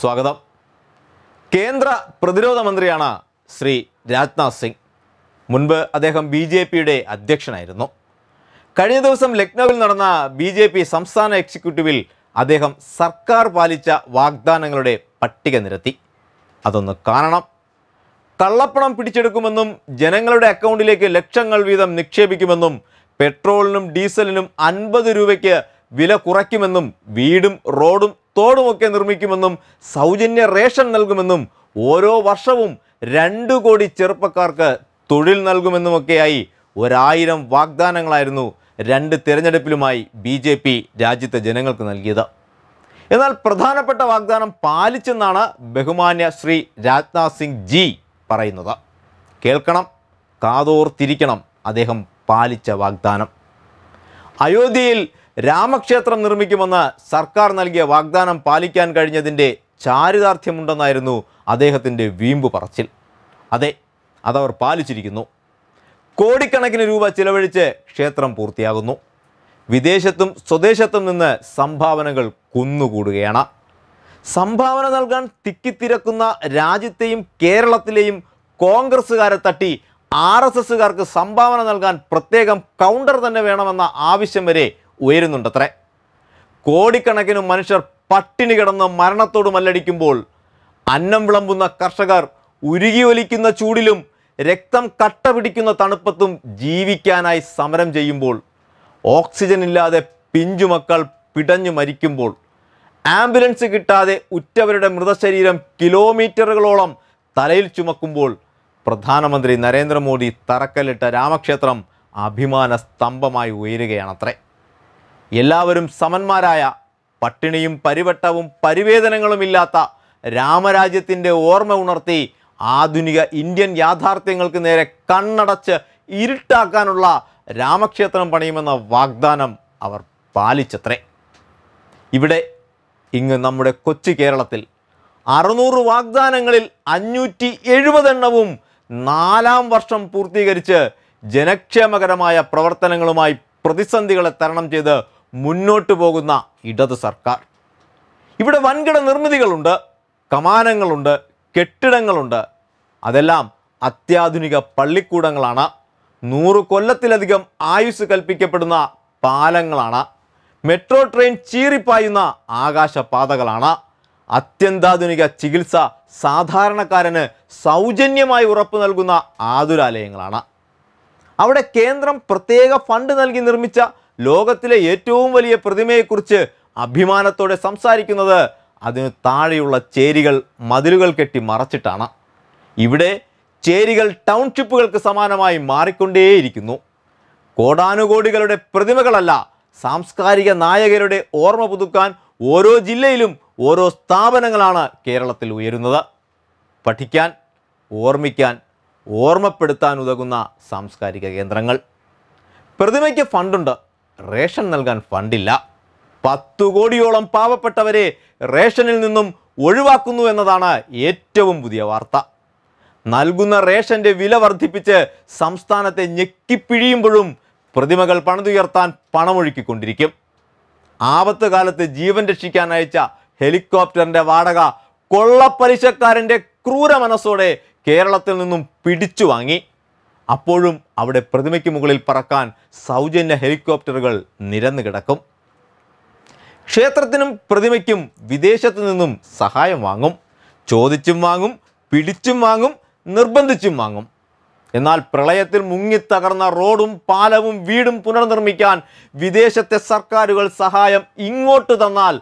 സ്വാഗതം കേന്ദ്ര പ്രതിരോധ മന്ത്രിയാണ് ശ്രീ രാജ്നാഥ് സിംഗ് മുൻപ് അദ്ദേഹം ബി ജെ പിയുടെ അധ്യക്ഷനായിരുന്നു കഴിഞ്ഞ ദിവസം ലക്നൌവിൽ നടന്ന ബി ജെ പി സംസ്ഥാന എക്സിക്യൂട്ടീവിൽ അദ്ദേഹം സർക്കാർ പാലിച്ച വാഗ്ദാനങ്ങളുടെ പട്ടിക നിരത്തി അതൊന്ന് കാണണം കള്ളപ്പണം പിടിച്ചെടുക്കുമെന്നും ജനങ്ങളുടെ അക്കൗണ്ടിലേക്ക് ലക്ഷങ്ങൾ വീതം നിക്ഷേപിക്കുമെന്നും പെട്രോളിനും ഡീസലിനും അൻപത് രൂപയ്ക്ക് വില കുറയ്ക്കുമെന്നും വീടും റോഡും തോടുമൊക്കെ നിർമ്മിക്കുമെന്നും സൗജന്യ റേഷൻ നൽകുമെന്നും ഓരോ വർഷവും രണ്ട് കോടി ചെറുപ്പക്കാർക്ക് തൊഴിൽ നൽകുമെന്നുമൊക്കെയായി ഒരായിരം വാഗ്ദാനങ്ങളായിരുന്നു രണ്ട് തിരഞ്ഞെടുപ്പിലുമായി ബി ജെ പി രാജ്യത്തെ ജനങ്ങൾക്ക് നൽകിയത് എന്നാൽ പ്രധാനപ്പെട്ട വാഗ്ദാനം പാലിച്ചെന്നാണ് ബഹുമാന്യ ശ്രീ രാജ്നാഥ് സിംഗ് ജി പറയുന്നത് കേൾക്കണം കാതോർത്തിരിക്കണം അദ്ദേഹം പാലിച്ച വാഗ്ദാനം അയോധ്യയിൽ രാമക്ഷേത്രം നിർമ്മിക്കുമെന്ന സർക്കാർ നൽകിയ വാഗ്ദാനം പാലിക്കാൻ കഴിഞ്ഞതിൻ്റെ ചാരിതാർത്ഥ്യമുണ്ടെന്നായിരുന്നു അദ്ദേഹത്തിൻ്റെ വീമ്പ് പറച്ചിൽ അതെ അതവർ പാലിച്ചിരിക്കുന്നു കോടിക്കണക്കിന് രൂപ ചിലവഴിച്ച് ക്ഷേത്രം പൂർത്തിയാകുന്നു വിദേശത്തും സ്വദേശത്തും നിന്ന് സംഭാവനകൾ കുന്നുകൂടുകയാണ് സംഭാവന നൽകാൻ തിക്കിത്തിരക്കുന്ന രാജ്യത്തെയും കേരളത്തിലെയും കോൺഗ്രസ്സുകാരെ തട്ടി ആർ എസ് എസ്സുകാർക്ക് സംഭാവന നൽകാൻ പ്രത്യേകം കൗണ്ടർ തന്നെ വേണമെന്ന ആവശ്യം വരെ ഉയരുന്നുണ്ടത്രേ കോടിക്കണക്കിന് മനുഷ്യർ പട്ടിണി കിടന്ന് മരണത്തോട് മല്ലടിക്കുമ്പോൾ അന്നം വിളമ്പുന്ന കർഷകർ ഉരുകിയൊലിക്കുന്ന ചൂടിലും രക്തം കട്ട പിടിക്കുന്ന തണുപ്പത്തും ജീവിക്കാനായി സമരം ചെയ്യുമ്പോൾ ഓക്സിജൻ ഇല്ലാതെ പിഞ്ചുമക്കൾ പിടഞ്ഞു മരിക്കുമ്പോൾ ആംബുലൻസ് കിട്ടാതെ ഉറ്റവരുടെ മൃതശരീരം കിലോമീറ്ററുകളോളം തലയിൽ ചുമക്കുമ്പോൾ പ്രധാനമന്ത്രി നരേന്ദ്രമോദി തറക്കല്ലിട്ട രാമക്ഷേത്രം അഭിമാന സ്തംഭമായി ഉയരുകയാണത്രേ എല്ലാവരും സമന്മാരായ പട്ടിണിയും പരിവട്ടവും പരിവേദനങ്ങളുമില്ലാത്ത രാമരാജ്യത്തിൻ്റെ ഓർമ്മ ഉണർത്തി ആധുനിക ഇന്ത്യൻ യാഥാർത്ഥ്യങ്ങൾക്ക് നേരെ കണ്ണടച്ച് ഇരുട്ടാക്കാനുള്ള രാമക്ഷേത്രം പണിയുമെന്ന വാഗ്ദാനം അവർ പാലിച്ചത്രേ ഇവിടെ ഇങ്ങ് നമ്മുടെ കൊച്ചു കേരളത്തിൽ അറുന്നൂറ് വാഗ്ദാനങ്ങളിൽ അഞ്ഞൂറ്റി എഴുപതെണ്ണവും നാലാം വർഷം പൂർത്തീകരിച്ച് ജനക്ഷേമകരമായ പ്രവർത്തനങ്ങളുമായി പ്രതിസന്ധികളെ തരണം ചെയ്ത് മുന്നോട്ട് പോകുന്ന ഇടത് സർക്കാർ ഇവിടെ വൻകിട നിർമ്മിതികളുണ്ട് കമാനങ്ങളുണ്ട് കെട്ടിടങ്ങളുണ്ട് അതെല്ലാം അത്യാധുനിക പള്ളിക്കൂടങ്ങളാണ് നൂറ് കൊല്ലത്തിലധികം ആയുസ് കൽപ്പിക്കപ്പെടുന്ന പാലങ്ങളാണ് മെട്രോ ട്രെയിൻ ചീറിപ്പായുന്ന ആകാശപാതകളാണ് അത്യന്താധുനിക ചികിത്സ സാധാരണക്കാരന് സൗജന്യമായി ഉറപ്പു നൽകുന്ന ആതുരാലയങ്ങളാണ് അവിടെ കേന്ദ്രം പ്രത്യേക ഫണ്ട് നൽകി നിർമ്മിച്ച ലോകത്തിലെ ഏറ്റവും വലിയ പ്രതിമയെക്കുറിച്ച് അഭിമാനത്തോടെ സംസാരിക്കുന്നത് അതിന് താഴെയുള്ള ചേരികൾ മതിലുകൾ കെട്ടി മറച്ചിട്ടാണ് ഇവിടെ ചേരികൾ ടൗൺഷിപ്പുകൾക്ക് സമാനമായി മാറിക്കൊണ്ടേയിരിക്കുന്നു കോടാനുകോടികളുടെ പ്രതിമകളല്ല സാംസ്കാരിക നായകരുടെ ഓർമ്മ പുതുക്കാൻ ഓരോ ജില്ലയിലും ഓരോ സ്ഥാപനങ്ങളാണ് കേരളത്തിൽ ഉയരുന്നത് പഠിക്കാൻ ഓർമ്മിക്കാൻ ഓർമ്മപ്പെടുത്താൻ ഉതകുന്ന സാംസ്കാരിക കേന്ദ്രങ്ങൾ പ്രതിമയ്ക്ക് ഫണ്ടുണ്ട് റേഷൻ നൽകാൻ ഫണ്ടില്ല പത്തു കോടിയോളം പാവപ്പെട്ടവരെ റേഷനിൽ നിന്നും ഒഴിവാക്കുന്നു എന്നതാണ് ഏറ്റവും പുതിയ വാർത്ത നൽകുന്ന റേഷന്റെ വില വർദ്ധിപ്പിച്ച് സംസ്ഥാനത്തെ ഞെക്കിപ്പിഴിയുമ്പോഴും പ്രതിമകൾ പണിതുയർത്താൻ പണമൊഴുക്കിക്കൊണ്ടിരിക്കും ആപത്ത് കാലത്ത് ജീവൻ രക്ഷിക്കാൻ അയച്ച ഹെലികോപ്റ്ററിന്റെ വാടക കൊള്ളപ്പലിശക്കാരൻ്റെ ക്രൂര മനസ്സോടെ കേരളത്തിൽ നിന്നും പിടിച്ചു വാങ്ങി അപ്പോഴും അവിടെ പ്രതിമയ്ക്ക് മുകളിൽ പറക്കാൻ സൗജന്യ ഹെലികോപ്റ്ററുകൾ നിരന്നു കിടക്കും ക്ഷേത്രത്തിനും പ്രതിമയ്ക്കും വിദേശത്തു നിന്നും സഹായം വാങ്ങും ചോദിച്ചും വാങ്ങും പിടിച്ചും വാങ്ങും നിർബന്ധിച്ചും വാങ്ങും എന്നാൽ പ്രളയത്തിൽ മുങ്ങിത്തകർന്ന റോഡും പാലവും വീടും പുനർനിർമ്മിക്കാൻ വിദേശത്തെ സർക്കാരുകൾ സഹായം ഇങ്ങോട്ട് തന്നാൽ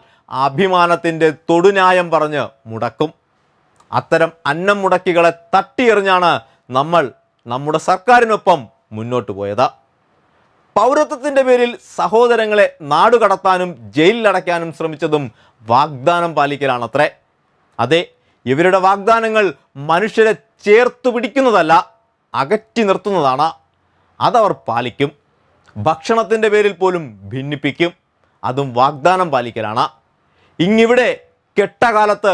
അഭിമാനത്തിൻ്റെ തൊടുന്യായം പറഞ്ഞ് മുടക്കും അത്തരം അന്നം മുടക്കികളെ തട്ടിയെറിഞ്ഞാണ് നമ്മൾ നമ്മുടെ സർക്കാരിനൊപ്പം മുന്നോട്ട് പോയത് പൗരത്വത്തിൻ്റെ പേരിൽ സഹോദരങ്ങളെ നാടുകടത്താനും ജയിലിലടയ്ക്കാനും ശ്രമിച്ചതും വാഗ്ദാനം പാലിക്കലാണത്രേ അതെ ഇവരുടെ വാഗ്ദാനങ്ങൾ മനുഷ്യരെ ചേർത്തു പിടിക്കുന്നതല്ല അകറ്റി നിർത്തുന്നതാണ് അതവർ പാലിക്കും ഭക്ഷണത്തിൻ്റെ പേരിൽ പോലും ഭിന്നിപ്പിക്കും അതും വാഗ്ദാനം പാലിക്കലാണ് ഇങ്ങിവിടെ കെട്ടകാലത്ത്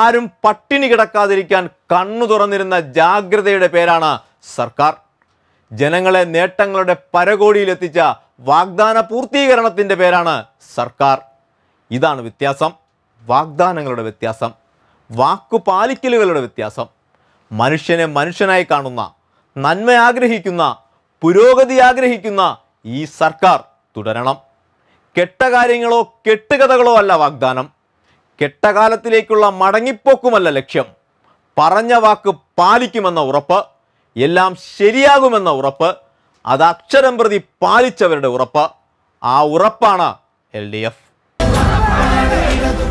ആരും പട്ടിണി കിടക്കാതിരിക്കാൻ കണ്ണു തുറന്നിരുന്ന ജാഗ്രതയുടെ പേരാണ് സർക്കാർ ജനങ്ങളെ നേട്ടങ്ങളുടെ പരകോടിയിലെത്തിച്ച വാഗ്ദാന പൂർത്തീകരണത്തിൻ്റെ പേരാണ് സർക്കാർ ഇതാണ് വ്യത്യാസം വാഗ്ദാനങ്ങളുടെ വ്യത്യാസം വാക്കു പാലിക്കലുകളുടെ വ്യത്യാസം മനുഷ്യനെ മനുഷ്യനായി കാണുന്ന നന്മ ആഗ്രഹിക്കുന്ന പുരോഗതി ആഗ്രഹിക്കുന്ന ഈ സർക്കാർ തുടരണം കെട്ട കാര്യങ്ങളോ കെട്ടുകഥകളോ അല്ല വാഗ്ദാനം കെട്ടകാലത്തിലേക്കുള്ള മടങ്ങിപ്പോക്കുമല്ല ലക്ഷ്യം പറഞ്ഞ വാക്ക് പാലിക്കുമെന്ന ഉറപ്പ് എല്ലാം ശരിയാകുമെന്ന ഉറപ്പ് അത് അക്ഷരം പ്രതി പാലിച്ചവരുടെ ഉറപ്പ് ആ ഉറപ്പാണ് എൽ ഡി എഫ്